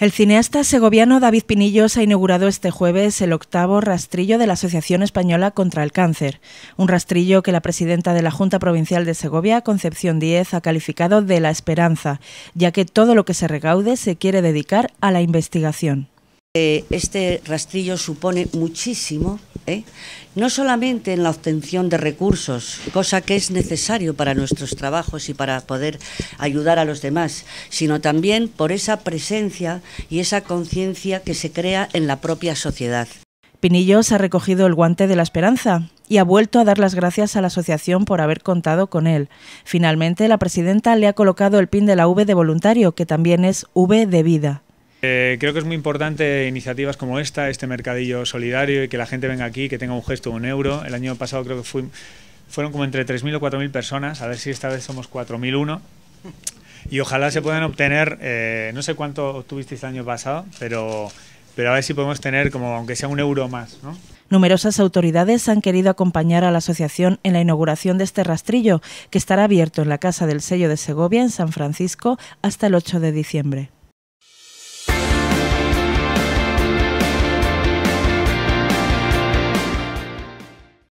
El cineasta segoviano David Pinillos ha inaugurado este jueves el octavo rastrillo de la Asociación Española contra el Cáncer, un rastrillo que la presidenta de la Junta Provincial de Segovia, Concepción Díez, ha calificado de la esperanza, ya que todo lo que se recaude se quiere dedicar a la investigación. Eh, este rastrillo supone muchísimo ¿eh? no solamente en la obtención de recursos, cosa que es necesario para nuestros trabajos y para poder ayudar a los demás, sino también por esa presencia y esa conciencia que se crea en la propia sociedad. Pinillos ha recogido el guante de la esperanza y ha vuelto a dar las gracias a la asociación por haber contado con él. Finalmente, la presidenta le ha colocado el pin de la V de voluntario, que también es V de vida. Eh, creo que es muy importante iniciativas como esta, este mercadillo solidario y que la gente venga aquí, que tenga un gesto, un euro. El año pasado creo que fueron como entre 3.000 o 4.000 personas, a ver si esta vez somos 4.001. Y ojalá se puedan obtener, eh, no sé cuánto obtuvisteis el año pasado, pero, pero a ver si podemos tener como aunque sea un euro más. Numerosas autoridades han querido acompañar a la asociación en la inauguración de este rastrillo, que estará abierto en la Casa del Sello de Segovia, en San Francisco, hasta el 8 de diciembre.